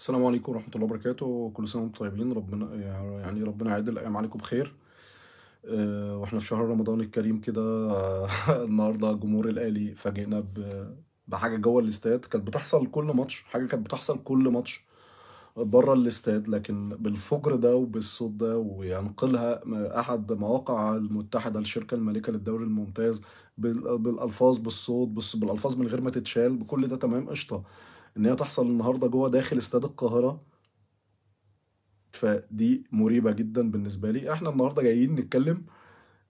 السلام عليكم ورحمة الله وبركاته كل سنة وانتم طيبين ربنا يعني ربنا يعيد الأيام عليكم بخير آه، واحنا في شهر رمضان الكريم كده آه، النهارده جمهور الأهلي فاجئنا بحاجة جوه الاستاد كانت بتحصل كل ماتش حاجة كانت بتحصل كل ماتش بره الاستاد لكن بالفجر ده وبالصوت ده وينقلها احد مواقع المتحده الشركه المالكه للدوري الممتاز بالالفاظ بالصوت بالالفاظ من غير ما تتشال بكل ده تمام قشطه ان هي تحصل النهارده جوه داخل استاد القاهره فدي مريبه جدا بالنسبه لي احنا النهارده جايين نتكلم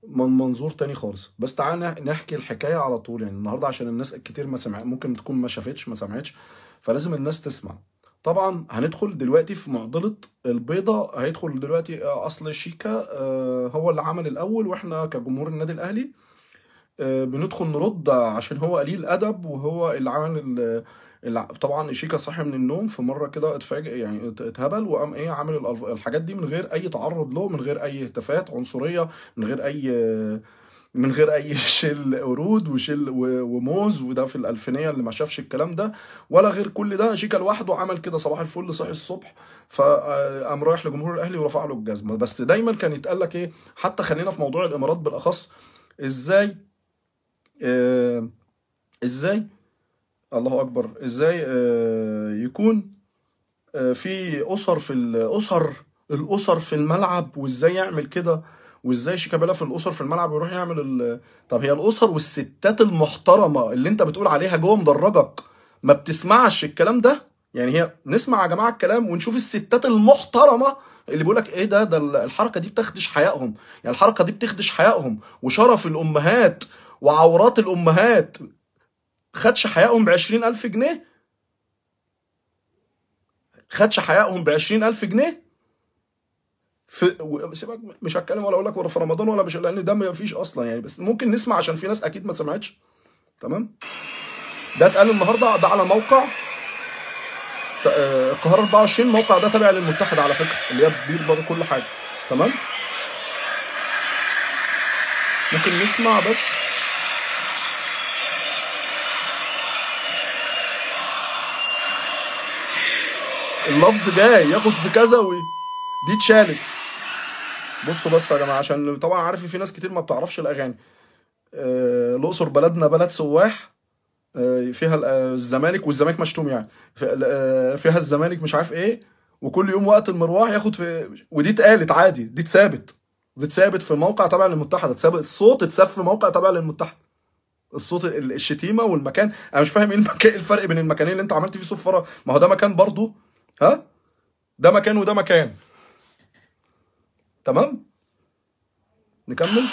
من منظور تاني خالص بس تعالى نحكي الحكايه على طول يعني النهارده عشان الناس كتير ما سمعت ممكن تكون ما شافتش ما سمعتش فلازم الناس تسمع طبعا هندخل دلوقتي في معضله البيضه هيدخل دلوقتي اصل شيكا آه، هو اللي عمل الاول واحنا كجمهور النادي الاهلي آه، بندخل نرد عشان هو قليل ادب وهو اللي عمل طبعا شيكا صحي من النوم في مره كده اتفاجئ يعني اتهبل وقام ايه عامل الحاجات دي من غير اي تعرض له من غير اي هتافات عنصريه من غير اي من غير اي شل قرود وشل وموز وده في الالفينيه اللي ما شافش الكلام ده ولا غير كل ده شيكا لوحده عمل كده صباح الفل صحي الصبح فقام آه، رايح لجمهور الاهلي ورفع له الجزمه بس دايما كان يتقال لك ايه حتى خلينا في موضوع الامارات بالاخص ازاي آه ازاي الله اكبر ازاي آه، يكون آه، في اسر في الاسر الاسر في الملعب وازاي يعمل كده وازاي شيكابالا في الاسر في الملعب ويروح يعمل ال... طب هي الاسر والستات المحترمه اللي انت بتقول عليها جوه مدرجك ما بتسمعش الكلام ده يعني هي نسمع يا جماعه الكلام ونشوف الستات المحترمه اللي بيقول لك ايه ده ده الحركه دي بتخدش حيائهم يعني الحركه دي بتخدش حيائهم وشرف الامهات وعورات الامهات خدش حقهم ب 20000 جنيه خدش حقهم ب 20000 جنيه في سيبك مش هتكلم ولا اقول لك ولا في رمضان ولا مش لان ده ما فيش اصلا يعني بس ممكن نسمع عشان في ناس اكيد ما سمعتش تمام ده اتقال النهارده ده على موقع القاهره 24 الموقع ده تابع للمتحد على فكره اللي هي بتدير برضه كل حاجه تمام ممكن نسمع بس اللفظ جاي ياخد في كذا وي دي اتشالت بصوا بس يا جماعه عشان طبعا عارف في ناس كتير ما بتعرفش الاغاني آه، الاقصر آه بلدنا بلد سواح آه فيها آه، الزمالك والزمالك مشتوم يعني آه، فيها الزمالك مش عارف ايه وكل يوم وقت المروح ياخد في ودي اتقالت عادي دي اتثابت دي اتثابت في موقع تابع للمتحده اتثابت الصوت اتثاب في موقع تابع للمتحده الصوت الشتيمه والمكان انا مش فاهم إيه, ايه الفرق بين المكانين اللي انت عملت فيه صفاره ما هو ده مكان برضه ها ده مكان وده مكان تمام نكمل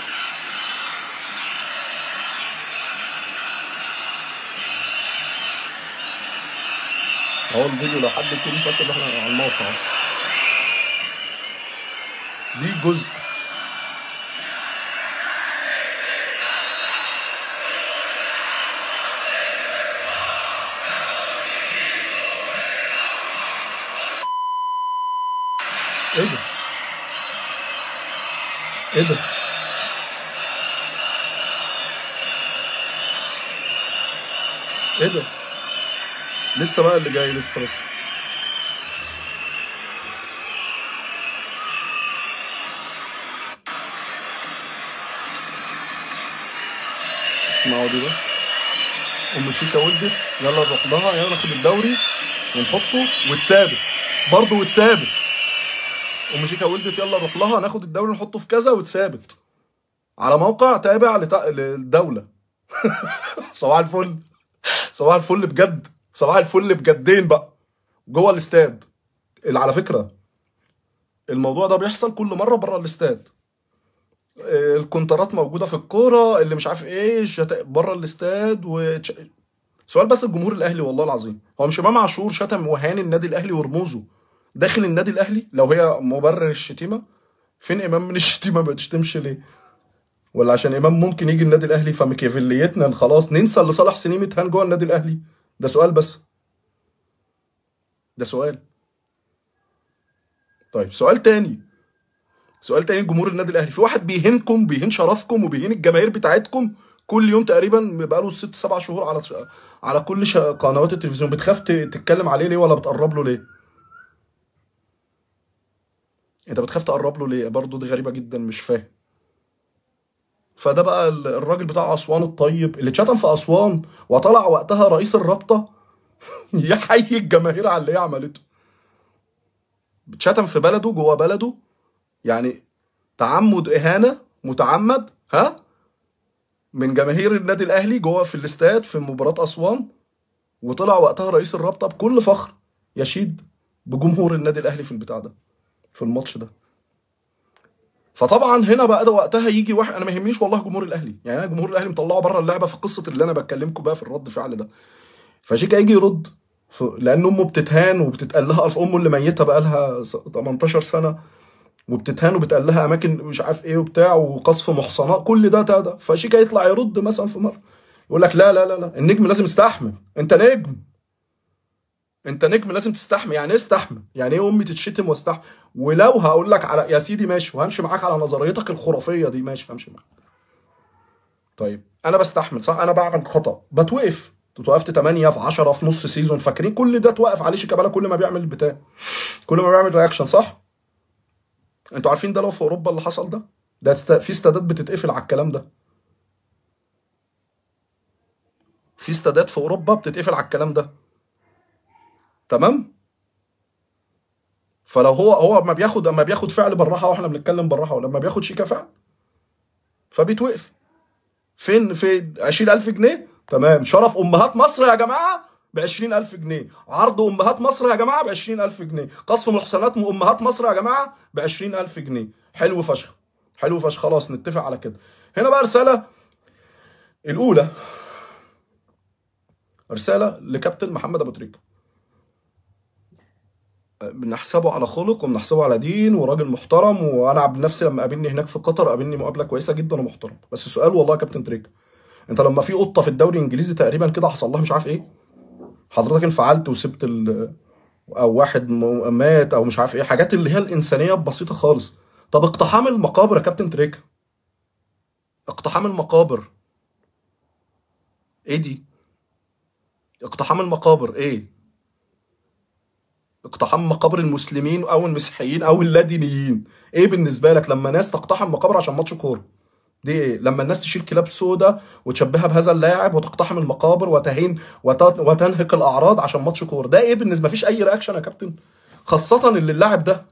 اهو الفيديو لو حد يكون فاكر احنا على الموقع دي جزء ايه ده؟ ايه ده؟ ايه ده؟ لسه بقى اللي جاي لسه بس اسمعوا دي بقى ام شيكا ولدت يلا نروح لها يلا ناخد الدوري ونحطه وتثابت برضه وتثابت وموجيكا ولدت يلا نروح لها ناخد الدوري نحطه في كذا وتثابت على موقع تابع لتا... للدوله صباح الفل صباح الفل بجد صباح الفل بجدين بقى جوه الاستاد اللي على فكره الموضوع ده بيحصل كل مره بره الاستاد آه، الكونترات موجوده في الكوره اللي مش عارف ايه شت... بره الاستاد و سؤال بس الجمهور الاهلي والله العظيم هو مش امام عاشور شتم وهان النادي الاهلي ورموزه داخل النادي الاهلي لو هي مبرر الشتيمه فين امام من الشتيمه ما تشتمش ليه ولا عشان امام ممكن يجي النادي الاهلي فمكيافيليتنا خلاص ننسى اللي صالح سليم اتهان جوه النادي الاهلي ده سؤال بس ده سؤال طيب سؤال تاني سؤال تاني جمهور النادي الاهلي في واحد بيهينكم بيهين شرفكم وبيهين الجماهير بتاعتكم كل يوم تقريبا بقاله ست سبع شهور على على كل قنوات التلفزيون بتخاف تتكلم عليه ليه ولا بتقرب له ليه انت بتخاف تقرب له ليه برضه دي غريبه جدا مش فاهم فده بقى الراجل بتاع اسوان الطيب اللي اتشتم في اسوان وطلع وقتها رئيس الرابطه يحيي الجماهير على اللي هي عملته اتشتم في بلده جوه بلده يعني تعمد اهانه متعمد ها من جماهير النادي الاهلي جوه في الاستاد في مباراه اسوان وطلع وقتها رئيس الرابطه بكل فخر يشيد بجمهور النادي الاهلي في البتاع ده في الماتش ده فطبعا هنا بقى ده وقتها يجي واحد انا ما يهمنيش والله جمهور الاهلي يعني انا جمهور الاهلي مطلعه بره اللعبه في قصه اللي انا بكلمكم بقى في الرد فعل ده فشيكا يجي يرد ف... لان امه بتتهان وبتتقال لها الف امه اللي ميته بقى لها 18 سنه وبتتهان وبتقال لها اماكن مش عارف ايه وبتاع وقصف محصنات كل ده ده, ده. فشيكا يطلع يرد مثلا في مره يقول لك لا لا لا لا النجم لازم يستحمل انت نجم انت نجم لازم تستحمل يعني ايه استحمل يعني ايه امي تتشتم واستحمل ولو هقول لك على يا سيدي ماشي وهمشي معاك على نظريتك الخرافيه دي ماشي همشي معاك طيب انا بستحمل صح انا بعمل خطا بتوقف وقفت 8 في 10 في نص سيزون فاكرين كل ده اتوقف عليه شيكابالا كل ما بيعمل بتاع كل ما بيعمل رياكشن صح انتوا عارفين ده لو في اوروبا اللي حصل ده ده في استادات بتتقفل على الكلام ده في استادات في اوروبا بتتقفل على الكلام ده تمام فلو هو هو ما بياخد اما بياخد فعل بالراحه واحنا بنتكلم بالراحه ولما بياخد شيكه فعل فبيتوقف فين في 20000 جنيه تمام شرف امهات مصر يا جماعه ب 20000 جنيه عرض امهات مصر يا جماعه ب 20000 جنيه قصف محصنات امهات مصر يا جماعه ب 20000 جنيه حلو فشخ حلو فشخ خلاص نتفق على كده هنا بقى رساله الاولى رساله لكابتن محمد ابو تريكه بنحسبه على خلق وبنحسبه على دين وراجل محترم وانا عبد نفسي لما قابلني هناك في قطر قابلني مقابله كويسه جدا ومحترم بس سؤال والله يا كابتن تريك انت لما في قطه في الدوري الانجليزي تقريبا كده حصل لها مش عارف ايه حضرتك انفعلت وسبت ال... او واحد مات او مش عارف ايه حاجات اللي هي الانسانيه البسيطه خالص طب اقتحام المقابر يا كابتن تريك اقتحام المقابر ايه دي اقتحام المقابر ايه اقتحام مقابر المسلمين او المسيحيين او اللادينيين ايه بالنسبه لك لما ناس تقتحم مقابر عشان ماتش كوره دي ايه لما الناس تشيل كلاب سودا وتشبهها بهذا اللاعب وتقتحم المقابر وتهين وتنهك الاعراض عشان ماتش كوره ده ايه بالنسبه مفيش اي رياكشن يا كابتن خاصه اللي اللاعب ده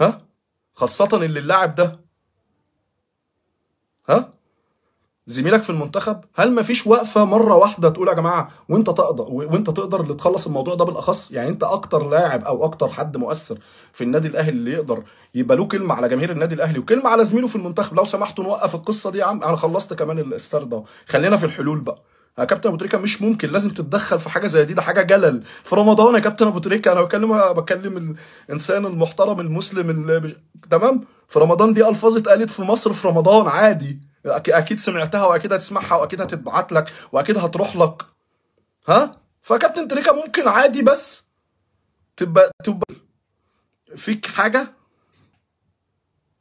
ها خاصه اللي اللاعب ده ها زميلك في المنتخب هل ما فيش وقفه مره واحده تقول يا جماعه وانت تقدر وانت تقدر اللي تخلص الموضوع ده بالاخص يعني انت اكتر لاعب او اكتر حد مؤثر في النادي الاهلي اللي يقدر يبقى له كلمه على جماهير النادي الاهلي وكلمه على زميله في المنتخب لو سمحتوا نوقف القصه دي يا عم انا خلصت كمان السرد اهو خلينا في الحلول بقى يا آه، كابتن ابو تريكه مش ممكن لازم تتدخل في حاجه زي دي ده حاجه جلل في رمضان يا كابتن ابو تريكه انا بكلم بكلم الانسان المحترم المسلم اللي... تمام في رمضان دي الفاظ اتقالت في مصر في رمضان عادي اكيد سمعتها واكيد هتسمعها واكيد هتبعت لك واكيد هتروح لك ها فكابتن تريكا ممكن عادي بس تبقى تبقى فيك حاجه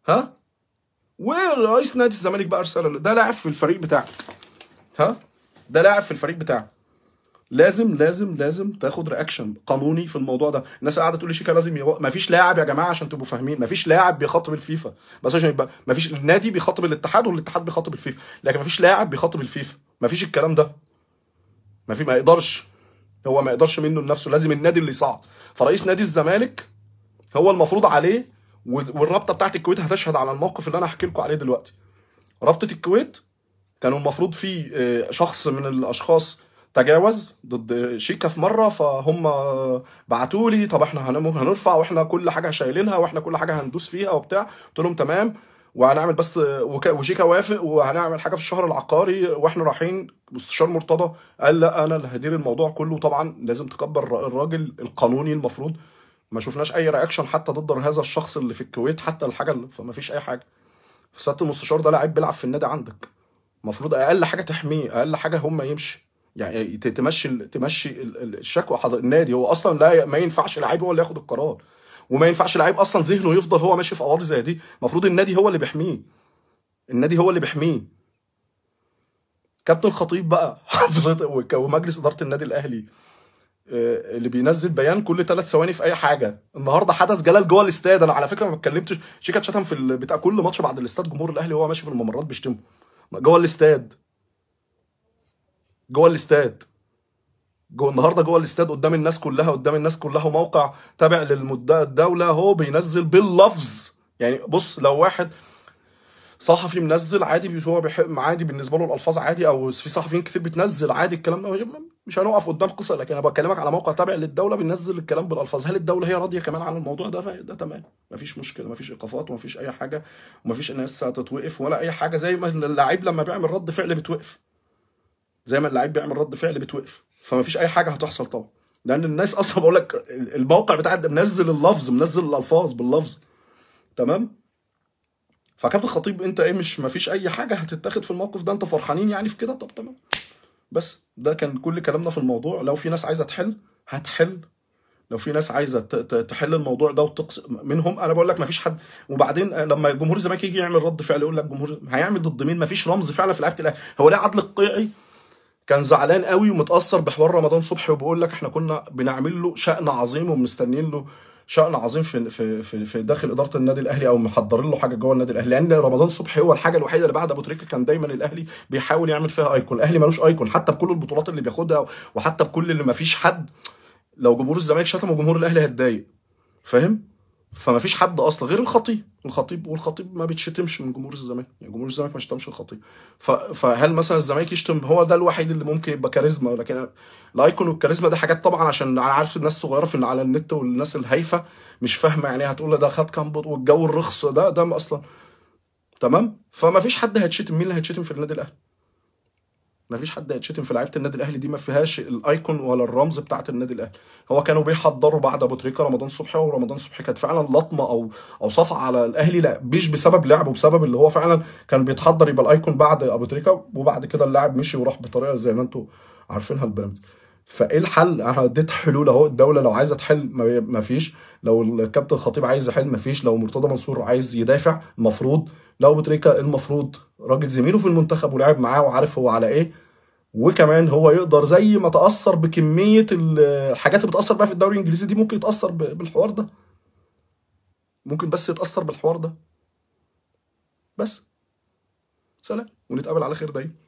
ها ورئيس نادي الزمالك بقى ارسل ده لاعب في الفريق بتاعك ها ده لاعب في الفريق بتاعك لازم لازم لازم تاخد رياكشن قانوني في الموضوع ده الناس قاعده تقول لي شيكا لازم يبقى ما فيش لاعب يا جماعه عشان تبقوا فاهمين ما فيش لاعب بيخاطب الفيفا بس عشان يبقى ما فيش النادي بيخاطب الاتحاد والاتحاد بيخاطب الفيفا لكن ما فيش لاعب بيخاطب الفيفا ما فيش الكلام ده ما في ما يقدرش هو ما يقدرش منه لنفسه لازم النادي اللي يصعد فرئيس نادي الزمالك هو المفروض عليه والرابطه بتاعت الكويت هتشهد على الموقف اللي انا هحكي لكم عليه دلوقتي رابطه الكويت كانوا المفروض في آه، شخص من الاشخاص تجاوز ضد شيكا في مره فهم بعتوا لي طب احنا هنرفع واحنا كل حاجه شايلينها واحنا كل حاجه هندوس فيها وبتاع قلت لهم تمام وهنعمل بس وشيكا وافق وهنعمل حاجه في الشهر العقاري واحنا رايحين مستشار مرتضى قال لا انا اللي هدير الموضوع كله طبعا لازم تكبر الراجل القانوني المفروض ما شفناش اي رياكشن حتى ضد هذا الشخص اللي في الكويت حتى الحاجه اللي فما فيش اي حاجه فسياده المستشار ده لعيب بيلعب في النادي عندك المفروض اقل حاجه تحميه اقل حاجه هم يمشي يعني تمشي تمشي الشكوى النادي هو اصلا لا ما ينفعش لعيب هو اللي ياخد القرار وما ينفعش لعيب اصلا ذهنه يفضل هو ماشي في قواضي زي دي المفروض النادي هو اللي بيحميه النادي هو اللي بيحميه كابتن الخطيب بقى حضرتك ومجلس اداره النادي الاهلي آه، اللي بينزل بيان كل ثلاث ثواني في اي حاجه النهارده حدث جلال جوه الاستاد انا على فكره ما اتكلمتش شيكا شتم في بتاع كل ماتش بعد الاستاد جمهور الاهلي وهو ماشي في الممرات بيشتمه جوه الاستاد جوه الاستاد جوه النهارده جوه الاستاد قدام الناس كلها قدام الناس كلها وموقع تابع للدوله هو بينزل باللفظ يعني بص لو واحد صحفي منزل عادي هو عادي بالنسبه له الالفاظ عادي او في صحفيين كتير بتنزل عادي الكلام ده مش هنقف قدام قصه لكن انا بكلمك على موقع تابع للدوله بينزل الكلام بالالفاظ هل الدوله هي راضيه كمان عن الموضوع ده ده تمام مفيش مشكله مفيش ايقافات ومفيش اي حاجه ومفيش ناس هتتوقف ولا اي حاجه زي ما اللاعب لما بيعمل رد فعل بتوقف زي ما اللعيب بيعمل رد فعل بتوقف فما فيش اي حاجه هتحصل طبعا لان الناس اصلا بقول لك الموقع بتاع ده منزل اللفظ منزل الالفاظ باللفظ تمام فكابتن خطيب انت ايه مش ما فيش اي حاجه هتتاخد في الموقف ده انت فرحانين يعني في كده طب تمام بس ده كان كل كلامنا في الموضوع لو في ناس عايزه تحل هتحل لو في ناس عايزه تحل الموضوع ده وتقص منهم انا بقول لك ما فيش حد وبعدين آه، لما جمهور الزمالك يجي يعمل رد فعل يقول لك جمهور هيعمل ضد مين ما فيش رمز فعلا في لعيبه الاهلي هو ليه عدل القيعي كان زعلان قوي ومتاثر بحوار رمضان صبحي وبقول لك احنا كنا بنعمل له شأن عظيم ومستنيين له شأن عظيم في في في, في داخل اداره النادي الاهلي او محضرين له حاجه جوه النادي الاهلي لان رمضان صبحي هو الحاجه الوحيده اللي بعد ابو تريكه كان دايما الاهلي بيحاول يعمل فيها ايكون الاهلي ملوش ايكون حتى بكل البطولات اللي بياخدها وحتى بكل اللي ما فيش حد لو جمهور الزمالك شتم وجمهور الاهلي هيتضايق فاهم فما فيش حد اصلا غير الخطيب الخطيب والخطيب ما بيتشتمش من جمهور الزمالك يعني جمهور الزمالك ما يشتمش الخطيب فهل مثلا الزمالك يشتم هو ده الوحيد اللي ممكن يبقى كاريزما لكن الايكون والكاريزما ده حاجات طبعا عشان انا عارف الناس الصغيره في على النت والناس الهايفه مش فاهمه يعني هتقول ده خد كام بط والجو الرخص ده ده اصلا تمام فما فيش حد هيتشتم مين اللي هيتشتم في النادي الاهلي مفيش حد هيتشتم في لعيبه النادي الاهلي دي ما فيهاش الايكون ولا الرمز بتاعه النادي الاهلي هو كانوا بيحضروا بعد ابو تريكه رمضان صبحي ورمضان صبحي كانت فعلا لطمه او او صفعه على الاهلي لا مش بسبب لعبه بسبب اللي هو فعلا كان بيتحضر يبقى الايكون بعد ابو تريكه وبعد كده اللاعب مشي وراح بطريقه زي ما انتم عارفينها البيراميدز فايه الحل انا اديت حلول اهو الدوله لو عايزه تحل ما فيش لو الكابتن خطيب عايز يحل ما فيش لو مرتضى منصور عايز يدافع المفروض لو بتريكا إيه المفروض راجل زميله في المنتخب ولعب معاه وعارف هو على ايه وكمان هو يقدر زي ما تاثر بكميه الحاجات اللي بتاثر بقى في الدوري الانجليزي دي ممكن يتاثر بالحوار ده ممكن بس يتاثر بالحوار ده بس سلام ونتقابل على خير دايما